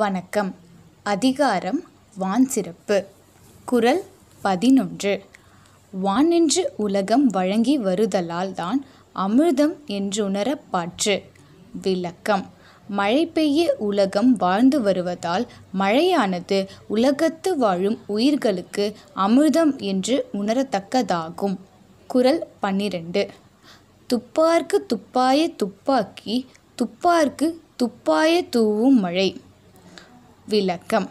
வணக்கம் அதிகாரம் வான் சிறப்பு குரல் பதினொன்று வானென்று உலகம் வழங்கி வருதலால் தான் அமிர்தம் என்றுணரப்பாற்று விளக்கம் மழை பெய்ய உலகம் வாழ்ந்து வருவதால் மழையானது உலகத்து வாழும் உயிர்களுக்கு அமிர்தம் என்று உணரத்தக்கதாகும் குரல் பன்னிரண்டு துப்பார்க்கு துப்பாய துப்பாக்கி துப்பார்க்கு துப்பாய தூவும் மழை விளக்கம்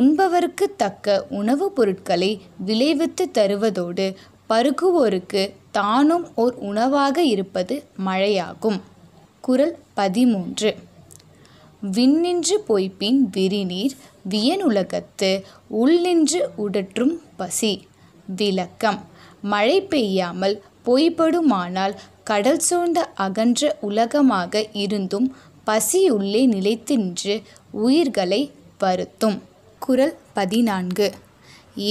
உண்பவருக்கு தக்க உணவுப் பொருட்களை விளைவித்து தருவதோடு பருகுவோருக்கு தானும் ஓர் உணவாக இருப்பது மழையாகும் குரல் பதிமூன்று விண்ணின்று பொய்ப்பின் விரிநீர் வியனுலகத்து உள்ளின்று உடற்றும் பசி விளக்கம் மழை பெய்யாமல் பொய்படுமானால் கடல் சூழ்ந்த அகன்ற உலகமாக இருந்தும் பசியுள்ளே நிலைத்தின்று உயிர்களை வருத்தும் குரல் பதினான்கு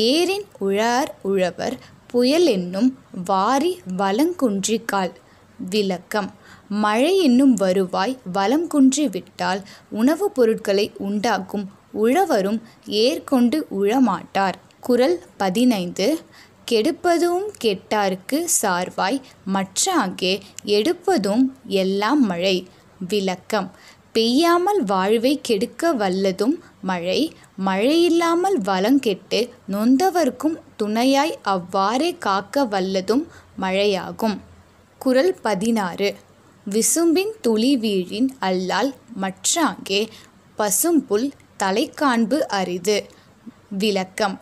ஏரின் உழார் உழவர் புயல் என்னும் வாரி வலங்குன்றிக்கால் விளக்கம் மழை என்னும் வருவாய் வலம் குன்றி விட்டால் உணவுப் பொருட்களை உண்டாக்கும் உழவரும் ஏற்கொண்டு உழமாட்டார் குரல் பதினைந்து கெடுப்பதும் கெட்டார்க்கு சார்வாய் மற்றாங்கே எடுப்பதும் எல்லாம் மழை விளக்கம் பெய்யாமல் வாழ்வை கெடுக்க வல்லதும் மழை மழையில்லாமல் கெட்டு நொந்தவர்க்கும் துணையாய் அவ்வாறே காக்க வல்லதும் மழையாகும் குரல் பதினாறு விசும்பின் துளி வீழின் அல்லால் மற்றாங்கே பசும்புல் தலைக்காண்பு அரிது விளக்கம்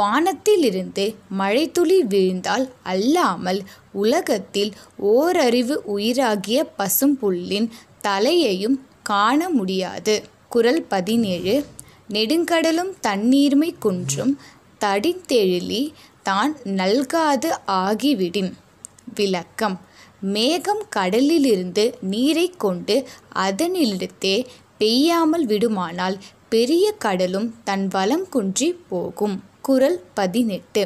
வானத்திலிருந்து மழைத்துளி விழுந்தால் அல்லாமல் உலகத்தில் ஓரறிவு உயிராகிய பசும்புல்லின் தலையையும் காண முடியாது குரல் பதினேழு நெடுங்கடலும் தண்ணீர்மை குன்றும் தடித்தெழிலி தான் நல்காது ஆகிவிடும் விளக்கம் மேகம் கடலிலிருந்து நீரை கொண்டு அதனிலிருந்தே பெய்யாமல் விடுமானால் பெரிய கடலும் தன் வளம் குன்றி போகும் குரல் பதினெட்டு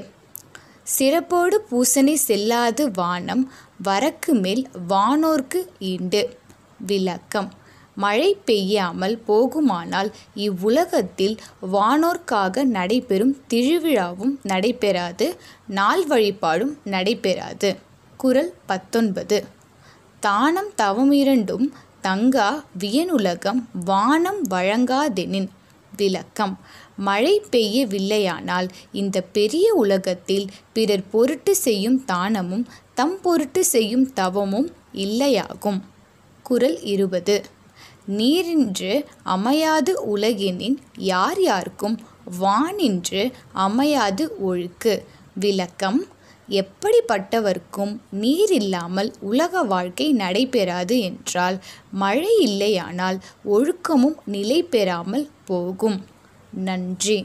சிறப்போடு பூசணி செல்லாது வானம் வரக்கு மேல் வானோர்க்கு ஈண்டு விளக்கம் மழை பெய்யாமல் போகுமானால் இவ்வுலகத்தில் வானோர்க்காக நடைபெறும் திருவிழாவும் நடைபெறாது நாள் வழிபாடும் நடைபெறாது குரல் பத்தொன்பது தானம் தவமிரண்டும் தங்கா வியனுலகம் வானம் வழங்காதெனின் விளக்கம் மழை பெய்யவில்லையானால் இந்த பெரிய உலகத்தில் பிறர் பொருட்டு செய்யும் தானமும் தம் பொருட்டு செய்யும் தவமும் இல்லையாகும் குரல் இருபது நீரின்று அமையாது உலகினின் யார் யாருக்கும் வானின்று அமையாது ஒழுக்கு விளக்கம் எப்படிப்பட்டவர்க்கும் நீர் இல்லாமல் உலக வாழ்க்கை நடைபெறாது என்றால் மழை இல்லையானால் ஒழுக்கமும் நிலை பெறாமல் போகும் நன்றி